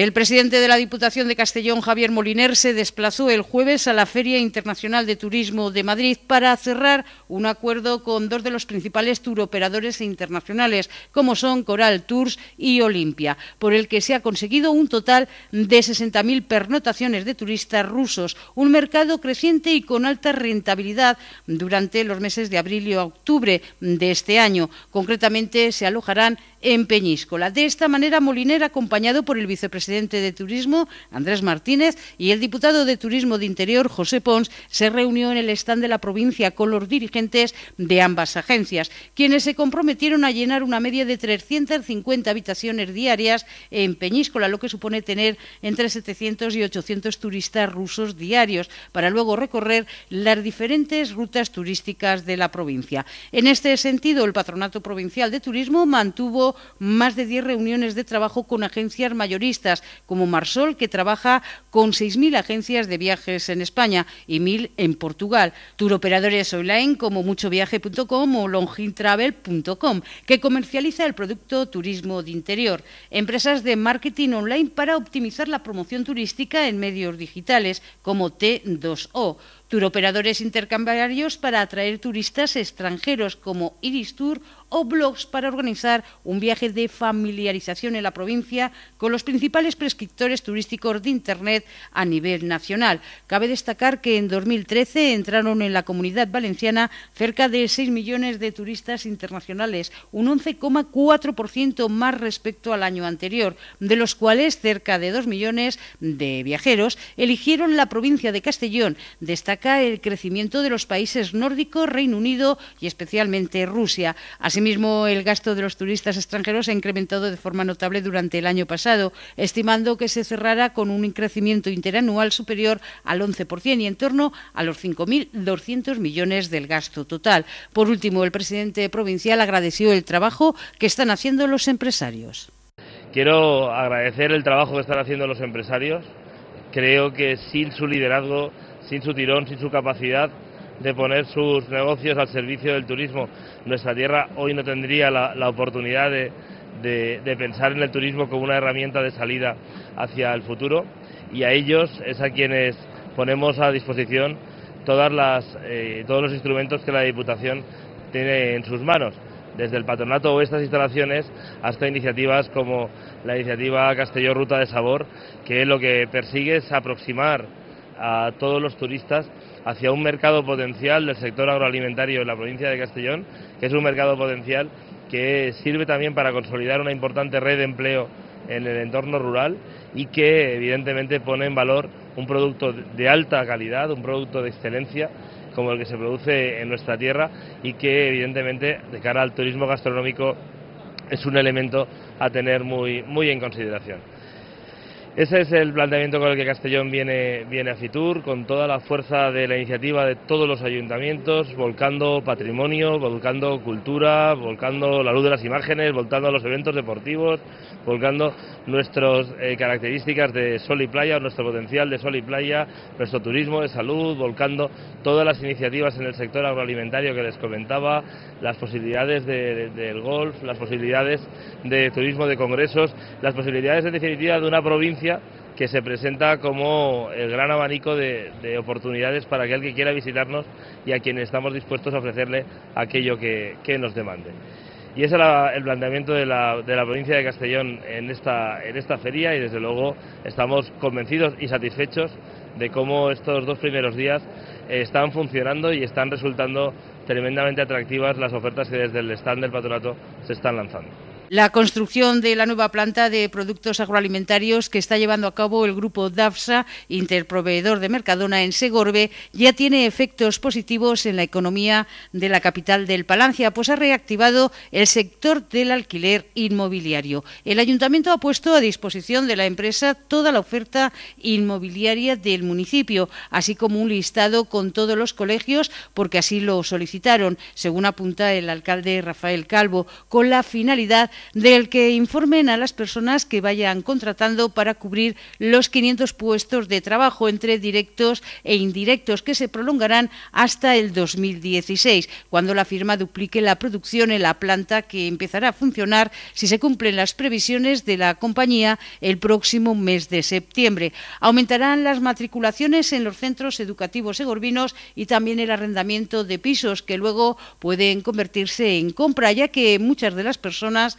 El presidente de la Diputación de Castellón, Javier Moliner, se desplazó el jueves a la Feria Internacional de Turismo de Madrid para cerrar un acuerdo con dos de los principales turoperadores internacionales, como son Coral Tours y Olimpia, por el que se ha conseguido un total de 60.000 pernotaciones de turistas rusos, un mercado creciente y con alta rentabilidad durante los meses de abril y octubre de este año. Concretamente, se alojarán en Peñíscola. De esta manera, Moliner, acompañado por el vicepresidente de Turismo, Andrés Martínez, y el diputado de Turismo de Interior, José Pons, se reunió en el stand de la provincia con los dirigentes de ambas agencias, quienes se comprometieron a llenar una media de 350 habitaciones diarias en Peñíscola, lo que supone tener entre 700 y 800 turistas rusos diarios, para luego recorrer las diferentes rutas turísticas de la provincia. En este sentido, el Patronato Provincial de Turismo mantuvo más de 10 reuniones de trabajo con agencias mayoristas, como Marsol, que trabaja con 6.000 agencias de viajes en España y 1.000 en Portugal, turoperadores online como muchoviaje.com o longintravel.com, que comercializa el producto turismo de interior, empresas de marketing online para optimizar la promoción turística en medios digitales como T2O, operadores intercambiarios para atraer turistas extranjeros como Iris Tour o blogs para organizar un viaje de familiarización en la provincia con los principales prescriptores turísticos de Internet a nivel nacional. Cabe destacar que en 2013 entraron en la comunidad valenciana cerca de 6 millones de turistas internacionales, un 11,4% más respecto al año anterior, de los cuales cerca de 2 millones de viajeros eligieron la provincia de Castellón el crecimiento de los países nórdicos, Reino Unido y especialmente Rusia. Asimismo, el gasto de los turistas extranjeros ha incrementado de forma notable durante el año pasado, estimando que se cerrará con un crecimiento interanual superior al 11% y en torno a los 5.200 millones del gasto total. Por último, el presidente provincial agradeció el trabajo que están haciendo los empresarios. Quiero agradecer el trabajo que están haciendo los empresarios. Creo que sin su liderazgo sin su tirón, sin su capacidad de poner sus negocios al servicio del turismo. Nuestra tierra hoy no tendría la, oportunidad de, pensar en el turismo como una herramienta de salida hacia el futuro y a ellos es a quienes ponemos a disposición todas las, eh, todos los instrumentos que la Diputación tiene en sus manos desde el patronato o estas instalaciones hasta iniciativas como la iniciativa Castelló Ruta de Sabor, que lo que persigue es aproximar a todos los turistas hacia un mercado potencial del sector agroalimentario en la provincia de Castellón, que es un mercado potencial que sirve también para consolidar una importante red de empleo en el entorno rural y que evidentemente pone en valor un producto de alta calidad, un producto de excelencia como el que se produce en nuestra tierra y que evidentemente de cara al turismo gastronómico es un elemento a tener muy, muy en consideración. Ese es el planteamiento con el que Castellón viene, viene a Fitur, con toda la fuerza de la iniciativa de todos los ayuntamientos, volcando patrimonio, volcando cultura, volcando la luz de las imágenes, volcando los eventos deportivos, volcando nuestras eh, características de sol y playa, nuestro potencial de sol y playa, nuestro turismo de salud, volcando todas las iniciativas en el sector agroalimentario que les comentaba, las posibilidades del golf, las posibilidades de turismo de congresos, las posibilidades en definitiva de una provincia que se presenta como el gran abanico de, oportunidades para aquel que quiera visitarnos y a quien estamos dispuestos a ofrecerle aquello que, nos demande. Y ese el planteamiento de la, provincia de Castellón en esta, en esta feria y desde luego estamos convencidos y satisfechos de cómo estos dos primeros días eh, están funcionando y están resultando tremendamente atractivas las ofertas que desde el stand del patronato se están lanzando la construcción de la nueva planta de productos agroalimentarios que está llevando a cabo el grupo DAFSA, interproveedor de Mercadona en Segorbe, ya tiene efectos positivos en la economía de la capital del Palancia, pues ha reactivado el sector del alquiler inmobiliario. El ayuntamiento ha puesto a disposición de la empresa toda la oferta inmobiliaria del municipio, así como un listado con todos los colegios, porque así lo solicitaron, según apunta el alcalde Rafael Calvo, con la finalidad del que informen a las personas que vayan contratando para cubrir los 500 puestos de trabajo entre directos e indirectos que se prolongarán hasta el 2016, cuando la firma duplique la producción en la planta que empezará a funcionar si se cumplen las previsiones de la compañía el próximo mes de septiembre. Aumentarán las matriculaciones en los centros educativos segorbinos y también el arrendamiento de pisos que luego pueden convertirse en compra, ya que muchas de las personas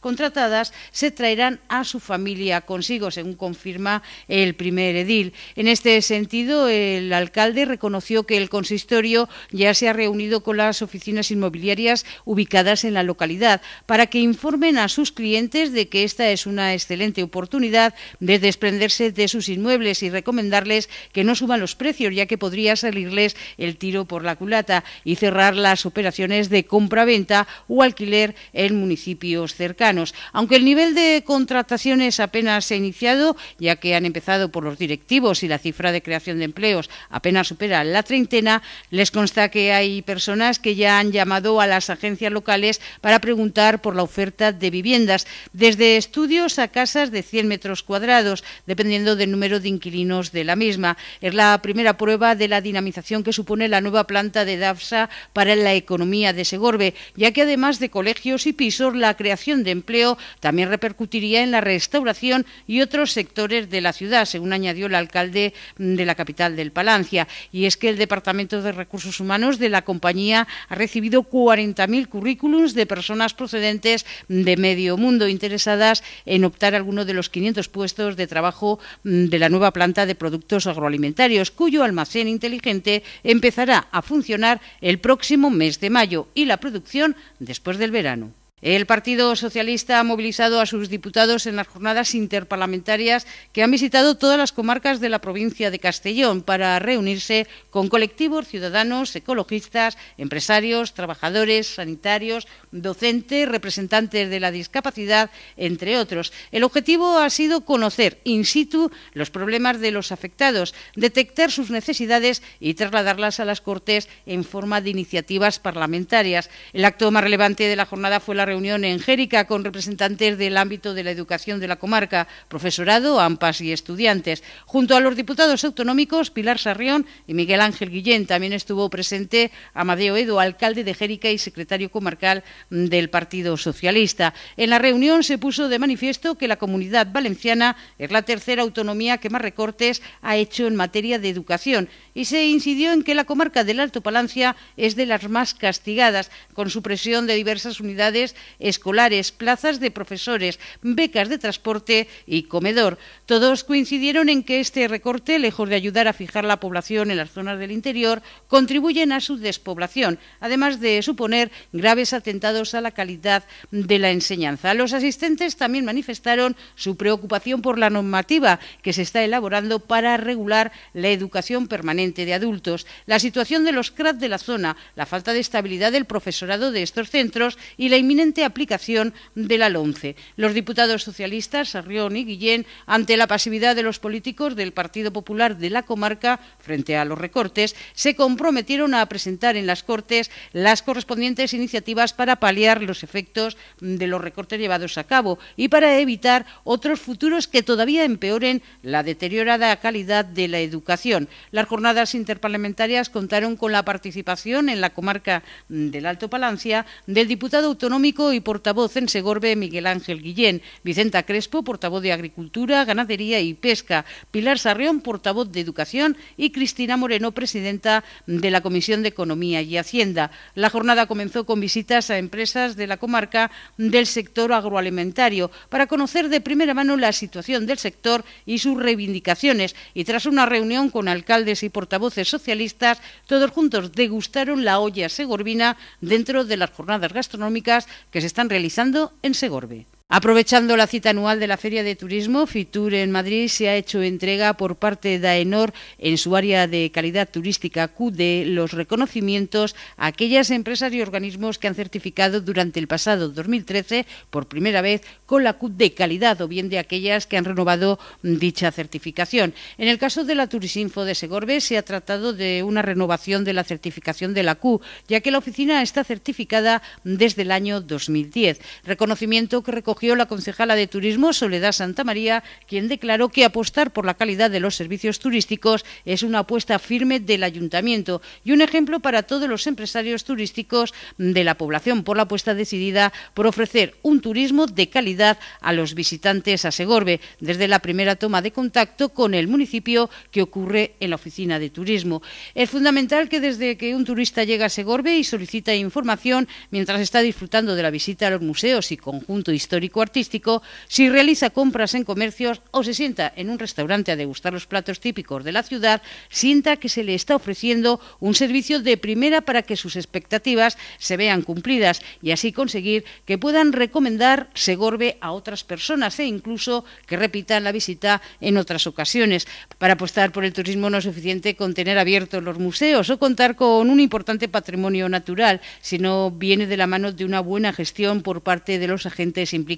contratadas se traerán a su familia consigo, según confirma el primer edil. En este sentido, el alcalde reconoció que el consistorio ya se ha reunido con las oficinas inmobiliarias ubicadas en la localidad para que informen a sus clientes de que esta es una excelente oportunidad de desprenderse de sus inmuebles y recomendarles que no suban los precios, ya que podría salirles el tiro por la culata y cerrar las operaciones de compra-venta o alquiler en municipios cercanos aunque el nivel de contrataciones apenas se ha iniciado, ya que han empezado por los directivos y la cifra de creación de empleos apenas supera la treintena, les consta que hay personas que ya han llamado a las agencias locales para preguntar por la oferta de viviendas, desde estudios a casas de 100 metros cuadrados, dependiendo del número de inquilinos de la misma. Es la primera prueba de la dinamización que supone la nueva planta de DAFSA para la economía de Segorbe, ya que además de colegios y pisos, la creación de empleo también repercutiría en la restauración y otros sectores de la ciudad, según añadió el alcalde de la capital del Palancia. Y es que el Departamento de Recursos Humanos de la compañía ha recibido 40.000 currículums de personas procedentes de medio mundo interesadas en optar alguno de los 500 puestos de trabajo mm, de la nueva planta de productos agroalimentarios, cuyo almacén inteligente empezará a funcionar el próximo mes de mayo y la producción después del verano. El Partido Socialista ha movilizado a sus diputados en las jornadas interparlamentarias que han visitado todas las comarcas de la provincia de Castellón para reunirse con colectivos ciudadanos, ecologistas, empresarios, trabajadores, sanitarios, docentes, representantes de la discapacidad, entre otros. El objetivo ha sido conocer in situ los problemas de los afectados, detectar sus necesidades y trasladarlas a las Cortes en forma de iniciativas parlamentarias. El acto más relevante de la jornada fue la reunión en Jérica con representantes del ámbito de la educación de la comarca, profesorado, AMPAS y estudiantes. Junto a los diputados autonómicos Pilar Sarrión y Miguel Ángel Guillén también estuvo presente Amadeo Edo, alcalde de Jérica y secretario comarcal mm, del Partido Socialista. En la reunión se puso de manifiesto que la comunidad valenciana es la tercera autonomía que más recortes ha hecho en materia de educación y se incidió en que la comarca del Alto Palancia es de las más castigadas, con supresión de diversas unidades escolares, plazas de profesores, becas de transporte y comedor. Todos coincidieron en que este recorte, lejos de ayudar a fijar la población en las zonas del interior, contribuyen a su despoblación, además de suponer graves atentados a la calidad de la enseñanza. Los asistentes también manifestaron su preocupación por la normativa que se está elaborando para regular la educación permanente de adultos, la situación de los CRAD de la zona, la falta de estabilidad del profesorado de estos centros y la inminente aplicación de la 11. Los diputados socialistas, Arrión y Guillén, ante la pasividad de los políticos del Partido Popular de la comarca frente a los recortes, se comprometieron a presentar en las Cortes las correspondientes iniciativas para paliar los efectos de los recortes llevados a cabo y para evitar otros futuros que todavía empeoren la deteriorada calidad de la educación. Las jornadas interparlamentarias contaron con la participación en la comarca del Alto Palancia del diputado autonómico y portavoz en Segorbe Miguel Ángel Guillén, Vicenta Crespo, portavoz de Agricultura, Ganadería y Pesca, Pilar Sarrión, portavoz de Educación y Cristina Moreno, presidenta de la Comisión de Economía y Hacienda. La jornada comenzó con visitas a empresas de la comarca del sector agroalimentario para conocer de primera mano la situación del sector y sus reivindicaciones y tras una reunión con alcaldes y portavoces socialistas, todos juntos degustaron la olla segorbina dentro de las jornadas gastronómicas que se están realizando en Segorbe. Aprovechando la cita anual de la Feria de Turismo, FITUR en Madrid se ha hecho entrega por parte de AENOR en su área de calidad turística de los reconocimientos a aquellas empresas y organismos que han certificado durante el pasado 2013 por primera vez con la q de calidad o bien de aquellas que han renovado dicha certificación. En el caso de la Turisinfo de Segorbe se ha tratado de una renovación de la certificación de la q ya que la oficina está certificada desde el año 2010. Reconocimiento que la concejala de Turismo Soledad Santa María, quien declaró que apostar por la calidad de los servicios turísticos es una apuesta firme del ayuntamiento y un ejemplo para todos los empresarios turísticos de la población por la apuesta decidida por ofrecer un turismo de calidad a los visitantes a Segorbe desde la primera toma de contacto con el municipio que ocurre en la oficina de turismo. Es fundamental que desde que un turista llega a Segorbe y solicita información mientras está disfrutando de la visita a los museos y conjunto histórico artístico si realiza compras en comercios o se sienta en un restaurante a degustar los platos típicos de la ciudad, sienta que se le está ofreciendo un servicio de primera para que sus expectativas se vean cumplidas y así conseguir que puedan recomendar Segorbe a otras personas e incluso que repitan la visita en otras ocasiones. Para apostar por el turismo no es suficiente con tener abiertos los museos o contar con un importante patrimonio natural, sino viene de la mano de una buena gestión por parte de los agentes implicados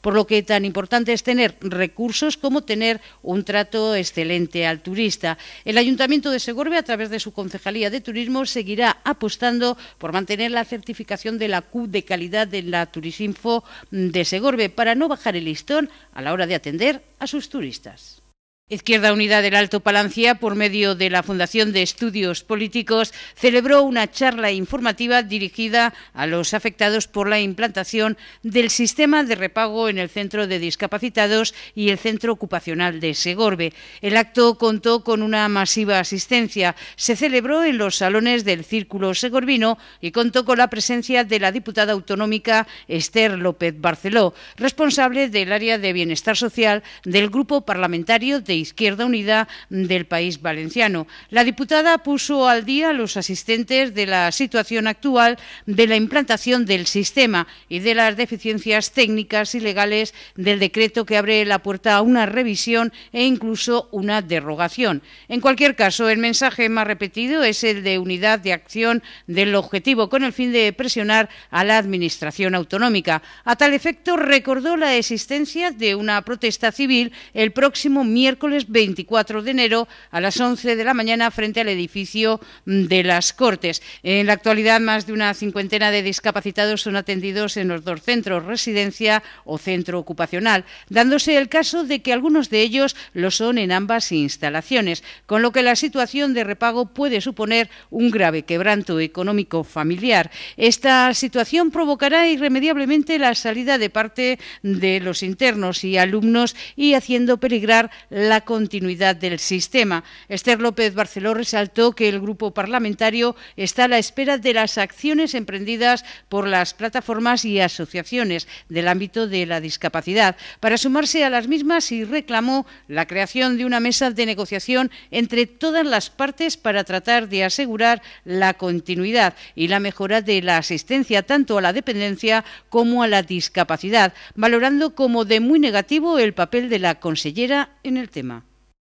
por lo que tan importante es tener recursos como tener un trato excelente al turista. El Ayuntamiento de Segorbe, a través de su Concejalía de Turismo, seguirá apostando por mantener la certificación de la Q de calidad de la Turisinfo de Segorbe para no bajar el listón a la hora de atender a sus turistas. Izquierda Unida del Alto Palancia, por medio de la Fundación de Estudios Políticos, celebró una charla informativa dirigida a los afectados por la implantación del sistema de repago en el Centro de Discapacitados y el Centro Ocupacional de Segorbe. El acto contó con una masiva asistencia. Se celebró en los salones del Círculo Segorbino y contó con la presencia de la diputada autonómica Esther López Barceló, responsable del área de Bienestar Social del Grupo Parlamentario de Izquierda Unida del País Valenciano. La diputada puso al día a los asistentes de la situación actual de la implantación del sistema y de las deficiencias técnicas y legales del decreto que abre la puerta a una revisión e incluso una derogación. En cualquier caso, el mensaje más repetido es el de unidad de acción del objetivo con el fin de presionar a la Administración autonómica. A tal efecto, recordó la existencia de una protesta civil el próximo miércoles 24 de enero a las 11 de la mañana frente al edificio mm, de las Cortes. En la actualidad, más de una cincuentena de discapacitados son atendidos en los dos centros, residencia o centro ocupacional, dándose el caso de que algunos de ellos lo son en ambas instalaciones, con lo que la situación de repago puede suponer un grave quebranto económico familiar. Esta situación provocará irremediablemente la salida de parte de los internos y alumnos y haciendo peligrar la la continuidad del sistema. Esther López Barceló resaltó que el grupo parlamentario está a la espera de las acciones emprendidas por las plataformas y asociaciones del ámbito de la discapacidad para sumarse a las mismas y reclamó la creación de una mesa de negociación entre todas las partes para tratar de asegurar la continuidad y la mejora de la asistencia tanto a la dependencia como a la discapacidad, valorando como de muy negativo el papel de la consellera en el tema.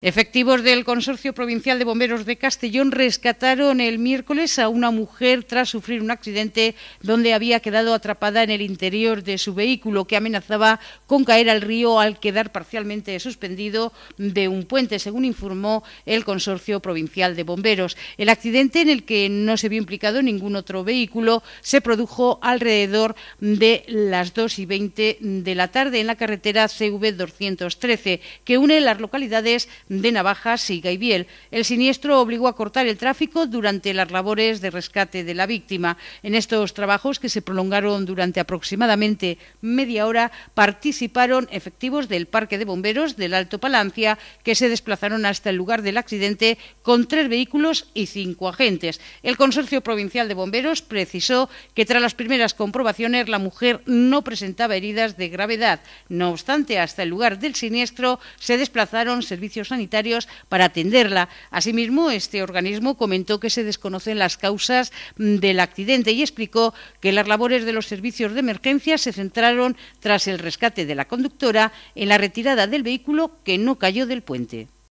Efectivos del Consorcio Provincial de Bomberos de Castellón rescataron el miércoles a una mujer tras sufrir un accidente donde había quedado atrapada en el interior de su vehículo que amenazaba con caer al río al quedar parcialmente suspendido de un puente, según informó el Consorcio Provincial de Bomberos. El accidente en el que no se vio implicado ningún otro vehículo se produjo alrededor de las 2 y 20 de la tarde en la carretera CV 213 que une las localidades de Navajas y Gaibiel. El siniestro obligó a cortar el tráfico durante las labores de rescate de la víctima. En estos trabajos, que se prolongaron durante aproximadamente media hora, participaron efectivos del Parque de Bomberos del Alto Palancia, que se desplazaron hasta el lugar del accidente con tres vehículos y cinco agentes. El Consorcio Provincial de Bomberos precisó que tras las primeras comprobaciones la mujer no presentaba heridas de gravedad. No obstante, hasta el lugar del siniestro se desplazaron servicios sanitarios para atenderla. Asimismo, este organismo comentó que se desconocen las causas mm, del accidente y explicó que las labores de los servicios de emergencia se centraron tras el rescate de la conductora en la retirada del vehículo que no cayó del puente.